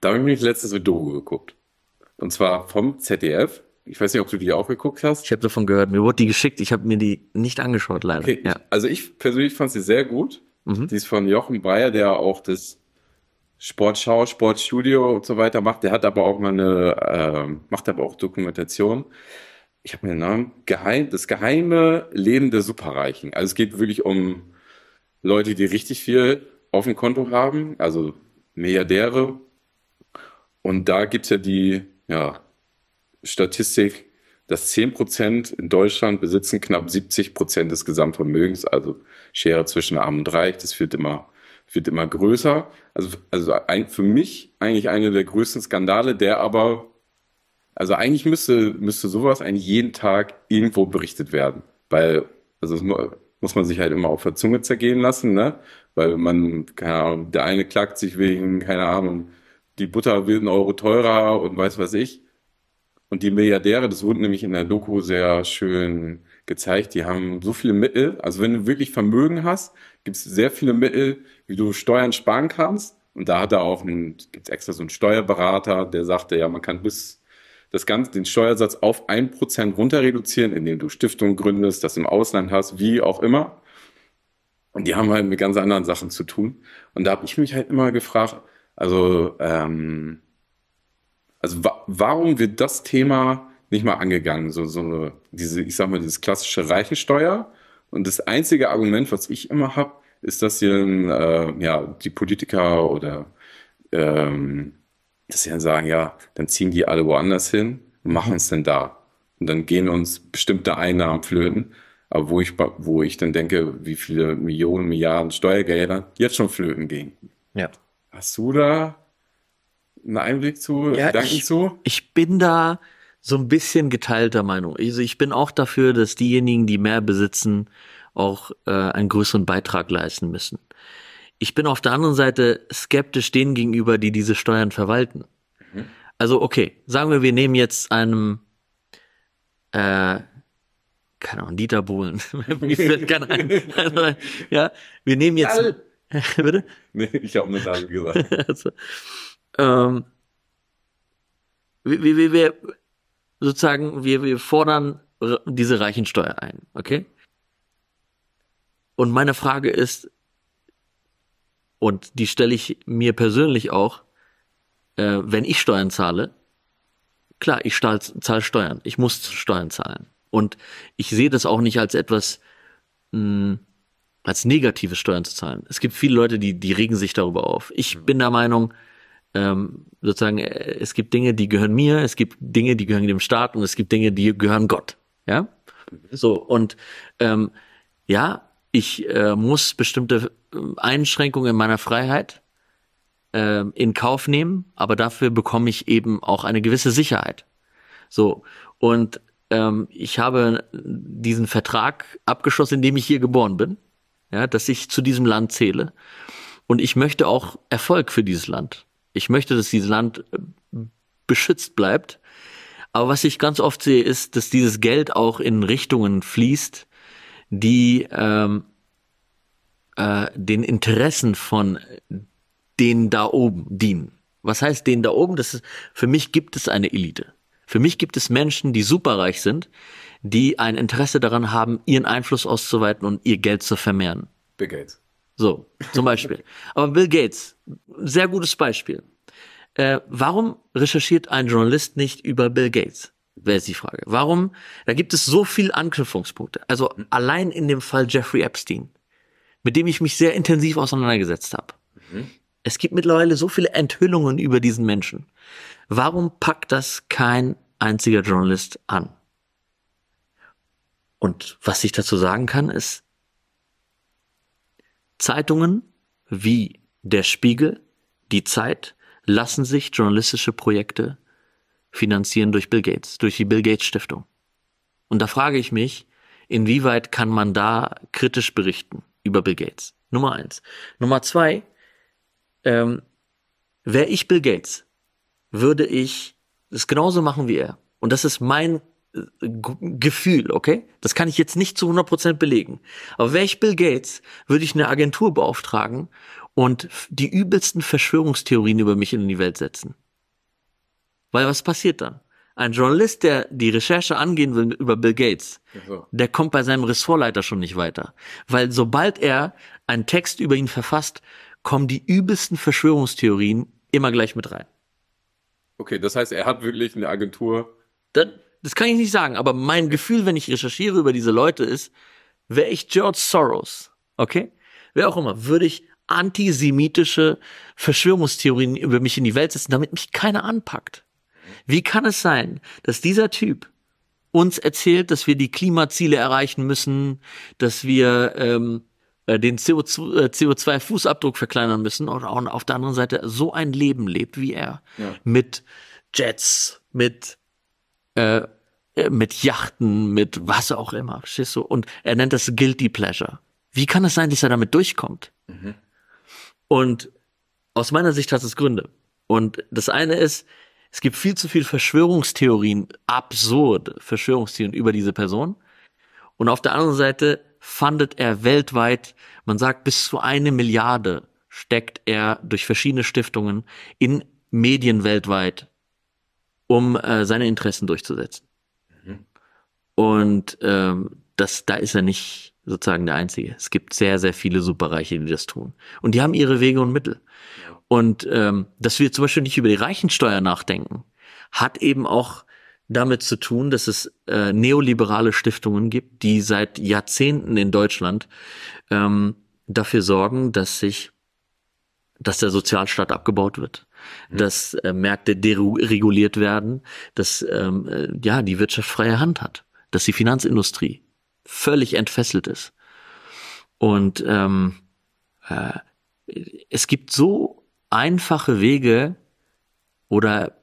Da habe ich mich letztens mit Doku geguckt. Und zwar vom ZDF. Ich weiß nicht, ob du die auch geguckt hast. Ich habe davon gehört. Mir wurde die geschickt. Ich habe mir die nicht angeschaut, leider. Okay. Ja. Also ich persönlich fand sie sehr gut. Mhm. Die ist von Jochen Breyer, der auch das Sportschau, Sportstudio und so weiter macht. Der hat aber auch mal eine, äh, macht aber auch Dokumentation. Ich habe mir den Namen. Geheim, das geheime Leben der Superreichen. Also es geht wirklich um Leute, die richtig viel auf dem Konto haben, also Milliardäre und da gibt es ja die ja, Statistik, dass 10 in Deutschland besitzen knapp 70 des Gesamtvermögens, also Schere zwischen Arm und Reich, das wird immer, wird immer größer. Also, also ein, für mich eigentlich einer der größten Skandale, der aber, also eigentlich müsste, müsste sowas eigentlich jeden Tag irgendwo berichtet werden, weil, also muss man sich halt immer auf der Zunge zergehen lassen, ne? Weil man, keine Ahnung, der eine klagt sich wegen, keine Ahnung, die Butter wird ein Euro teurer und weiß was ich. Und die Milliardäre, das wurde nämlich in der Doku sehr schön gezeigt, die haben so viele Mittel. Also wenn du wirklich Vermögen hast, gibt es sehr viele Mittel, wie du Steuern sparen kannst. Und da hat er auch einen, gibt's extra so einen Steuerberater, der sagte, ja, man kann bis das Ganze, den Steuersatz auf ein Prozent runter reduzieren, indem du Stiftungen gründest, das im Ausland hast, wie auch immer. Und die haben halt mit ganz anderen Sachen zu tun. Und da habe ich mich halt immer gefragt, also, ähm, also wa warum wird das Thema nicht mal angegangen? So, so diese, ich sag mal, dieses klassische Reichensteuer. Und das einzige Argument, was ich immer habe, ist, dass hier äh, ja, die Politiker oder ähm, dass sie dann sagen, ja, dann ziehen die alle woanders hin und machen es denn da. Und dann gehen uns bestimmte Einnahmen flöten. Aber wo ich, wo ich dann denke, wie viele Millionen, Milliarden Steuergelder jetzt schon flöten gehen. Ja. Hast du da einen Einblick zu, ja, Gedanken ich, zu? Ich bin da so ein bisschen geteilter Meinung. Also ich bin auch dafür, dass diejenigen, die mehr besitzen, auch äh, einen größeren Beitrag leisten müssen. Ich bin auf der anderen Seite skeptisch denen gegenüber, die diese Steuern verwalten. Mhm. Also okay, sagen wir, wir nehmen jetzt einem, äh, keine Ahnung, Dieter Bohlen. Mir fällt keiner ein. Also, ja, wir nehmen jetzt, All Bitte? Nee, ich habe nur Nadel gesagt. also, ähm, wir, wir, wir, sozusagen, wir, wir fordern diese reichen Reichensteuer ein, okay? Und meine Frage ist, und die stelle ich mir persönlich auch, äh, wenn ich Steuern zahle, klar, ich zahle zahl Steuern, ich muss Steuern zahlen. Und ich sehe das auch nicht als etwas, mh, hm, als negative Steuern zu zahlen. Es gibt viele Leute, die, die regen sich darüber auf. Ich mhm. bin der Meinung, ähm, sozusagen, äh, es gibt Dinge, die gehören mir, es gibt Dinge, die gehören dem Staat und es gibt Dinge, die gehören Gott. Ja, mhm. so und ähm, ja, ich äh, muss bestimmte ähm, Einschränkungen in meiner Freiheit äh, in Kauf nehmen, aber dafür bekomme ich eben auch eine gewisse Sicherheit. So und ähm, ich habe diesen Vertrag abgeschlossen, in dem ich hier geboren bin ja, dass ich zu diesem Land zähle. Und ich möchte auch Erfolg für dieses Land. Ich möchte, dass dieses Land äh, beschützt bleibt. Aber was ich ganz oft sehe, ist, dass dieses Geld auch in Richtungen fließt, die ähm, äh, den Interessen von denen da oben dienen. Was heißt denen da oben? Das ist, für mich gibt es eine Elite. Für mich gibt es Menschen, die superreich sind, die ein Interesse daran haben, ihren Einfluss auszuweiten und ihr Geld zu vermehren. Bill Gates. So, zum Beispiel. Aber Bill Gates, sehr gutes Beispiel. Äh, warum recherchiert ein Journalist nicht über Bill Gates? Wäre die Frage. Warum? Da gibt es so viele Anknüpfungspunkte. Also allein in dem Fall Jeffrey Epstein, mit dem ich mich sehr intensiv auseinandergesetzt habe. Mhm. Es gibt mittlerweile so viele Enthüllungen über diesen Menschen. Warum packt das kein einziger Journalist an? Und was ich dazu sagen kann, ist, Zeitungen wie der Spiegel, die Zeit, lassen sich journalistische Projekte finanzieren durch Bill Gates, durch die Bill Gates Stiftung. Und da frage ich mich, inwieweit kann man da kritisch berichten über Bill Gates? Nummer eins. Nummer zwei, ähm, wäre ich Bill Gates, würde ich es genauso machen wie er. Und das ist mein Gefühl, okay? Das kann ich jetzt nicht zu 100% belegen. Aber wäre ich Bill Gates, würde ich eine Agentur beauftragen und die übelsten Verschwörungstheorien über mich in die Welt setzen. Weil was passiert dann? Ein Journalist, der die Recherche angehen will über Bill Gates, so. der kommt bei seinem Ressortleiter schon nicht weiter. Weil sobald er einen Text über ihn verfasst, kommen die übelsten Verschwörungstheorien immer gleich mit rein. Okay, das heißt, er hat wirklich eine Agentur. Dann, das kann ich nicht sagen, aber mein Gefühl, wenn ich recherchiere über diese Leute, ist, wäre ich George Soros, okay? Wer auch immer, würde ich antisemitische Verschwörungstheorien über mich in die Welt setzen, damit mich keiner anpackt. Wie kann es sein, dass dieser Typ uns erzählt, dass wir die Klimaziele erreichen müssen, dass wir ähm, äh, den CO2-Fußabdruck äh, verkleinern müssen und auf der anderen Seite so ein Leben lebt wie er. Ja. Mit Jets, mit äh, äh, mit Yachten, mit was auch immer. Verstehst du? Und er nennt das Guilty Pleasure. Wie kann es sein, dass er damit durchkommt? Mhm. Und aus meiner Sicht hat es Gründe. Und das eine ist, es gibt viel zu viel Verschwörungstheorien, absurde Verschwörungstheorien über diese Person. Und auf der anderen Seite fandet er weltweit, man sagt bis zu eine Milliarde steckt er durch verschiedene Stiftungen in Medien weltweit um äh, seine Interessen durchzusetzen. Mhm. Und ähm, das, da ist er nicht sozusagen der Einzige. Es gibt sehr, sehr viele Superreiche, die das tun. Und die haben ihre Wege und Mittel. Und ähm, dass wir zum Beispiel nicht über die Reichensteuer nachdenken, hat eben auch damit zu tun, dass es äh, neoliberale Stiftungen gibt, die seit Jahrzehnten in Deutschland ähm, dafür sorgen, dass sich, dass der Sozialstaat abgebaut wird, Mhm. dass äh, Märkte dereguliert werden, dass ähm, äh, ja die Wirtschaft freie Hand hat, dass die Finanzindustrie völlig entfesselt ist. Und ähm, äh, es gibt so einfache Wege oder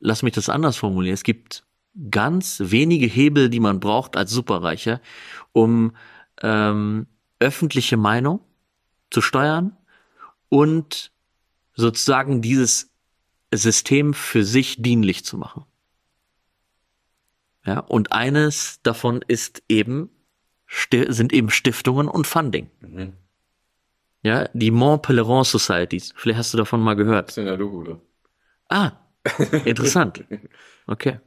lass mich das anders formulieren, es gibt ganz wenige Hebel, die man braucht als Superreicher, um ähm, öffentliche Meinung zu steuern und sozusagen dieses System für sich dienlich zu machen. Ja, und eines davon ist eben, sind eben Stiftungen und Funding. Mhm. Ja, die Mont Pelerin Societies. Vielleicht hast du davon mal gehört. Das ist in der Logo, Ah, interessant. Okay.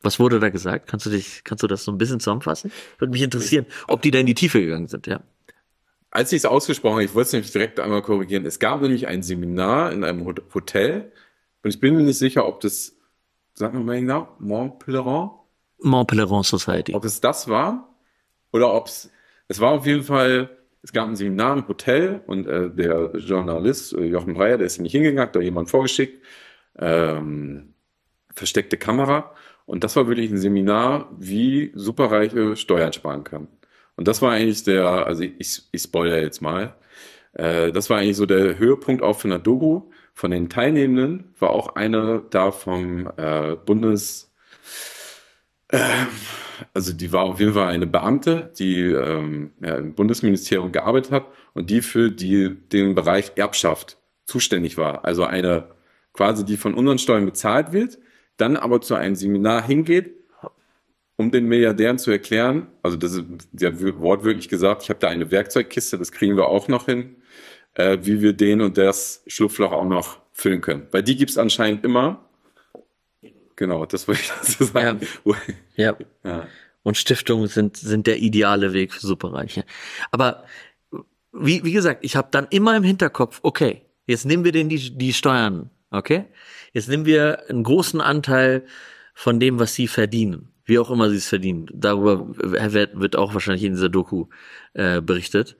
Was wurde da gesagt? Kannst du dich, kannst du das so ein bisschen zusammenfassen? Würde mich interessieren, ob die da in die Tiefe gegangen sind, ja als ich es ausgesprochen habe, ich wollte es nämlich direkt einmal korrigieren. Es gab nämlich ein Seminar in einem Hotel und ich bin mir nicht sicher, ob das, sagen wir mal genau, Mont Pelerin? Mont Pelerin Society. Ob es das war oder ob es, es war auf jeden Fall, es gab ein Seminar im Hotel und äh, der Journalist äh, Jochen Breyer, der ist nicht hingegangen, hat da jemand vorgeschickt, ähm, versteckte Kamera und das war wirklich ein Seminar, wie Superreiche Steuern sparen können. Und das war eigentlich der, also ich, ich spoilere jetzt mal, äh, das war eigentlich so der Höhepunkt auch von der Doku. Von den Teilnehmenden war auch einer da vom äh, Bundes, äh, also die war auf jeden Fall eine Beamte, die ähm, ja, im Bundesministerium gearbeitet hat und die für die, den Bereich Erbschaft zuständig war. Also eine quasi, die von unseren Steuern bezahlt wird, dann aber zu einem Seminar hingeht um den Milliardären zu erklären, also das ist, ja wortwörtlich gesagt, ich habe da eine Werkzeugkiste, das kriegen wir auch noch hin, äh, wie wir den und das Schlupfloch auch noch füllen können. Weil die gibt's anscheinend immer. Genau, das wollte ich dazu sagen. Ja. ja. ja. Und Stiftungen sind, sind der ideale Weg für Superreiche. Aber wie, wie gesagt, ich habe dann immer im Hinterkopf, okay, jetzt nehmen wir denen die, die Steuern, okay? Jetzt nehmen wir einen großen Anteil von dem, was sie verdienen wie auch immer sie es verdienen. Darüber wird auch wahrscheinlich in dieser Doku äh, berichtet,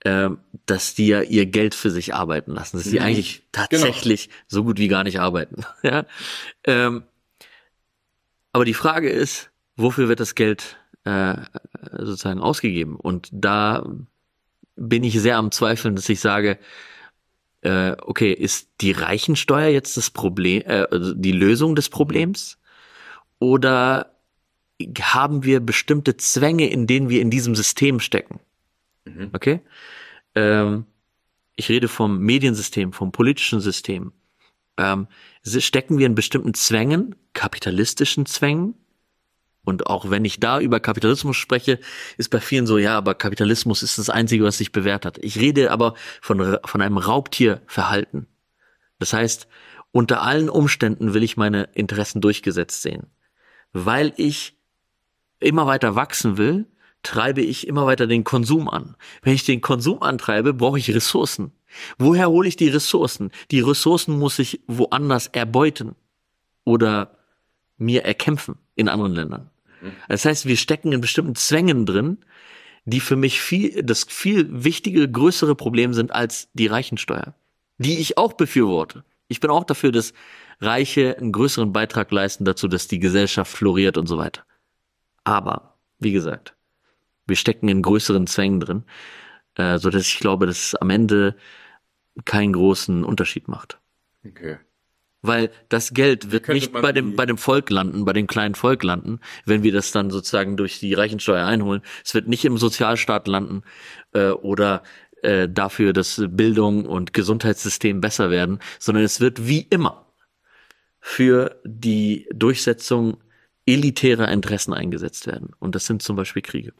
äh, dass die ja ihr Geld für sich arbeiten lassen, dass die mhm. eigentlich tatsächlich genau. so gut wie gar nicht arbeiten. ja? Ähm, aber die Frage ist, wofür wird das Geld äh, sozusagen ausgegeben? Und da bin ich sehr am Zweifeln, dass ich sage, äh, okay, ist die Reichensteuer jetzt das Problem, äh, also die Lösung des Problems? Oder haben wir bestimmte Zwänge, in denen wir in diesem System stecken. Mhm. Okay? Ähm, ich rede vom Mediensystem, vom politischen System. Ähm, stecken wir in bestimmten Zwängen, kapitalistischen Zwängen, und auch wenn ich da über Kapitalismus spreche, ist bei vielen so, ja, aber Kapitalismus ist das Einzige, was sich bewährt hat. Ich rede aber von, von einem Raubtierverhalten. Das heißt, unter allen Umständen will ich meine Interessen durchgesetzt sehen, weil ich immer weiter wachsen will, treibe ich immer weiter den Konsum an. Wenn ich den Konsum antreibe, brauche ich Ressourcen. Woher hole ich die Ressourcen? Die Ressourcen muss ich woanders erbeuten oder mir erkämpfen in anderen Ländern. Das heißt, wir stecken in bestimmten Zwängen drin, die für mich viel, das viel wichtige, größere Problem sind als die Reichensteuer, die ich auch befürworte. Ich bin auch dafür, dass Reiche einen größeren Beitrag leisten dazu, dass die Gesellschaft floriert und so weiter. Aber, wie gesagt, wir stecken in größeren Zwängen drin, äh, so dass ich glaube, dass es am Ende keinen großen Unterschied macht. Okay. Weil das Geld wird nicht bei dem, bei dem Volk landen, bei dem kleinen Volk landen, wenn wir das dann sozusagen durch die Reichensteuer einholen. Es wird nicht im Sozialstaat landen äh, oder äh, dafür, dass Bildung und Gesundheitssystem besser werden, sondern es wird wie immer für die Durchsetzung elitäre Interessen eingesetzt werden. Und das sind zum Beispiel Kriege.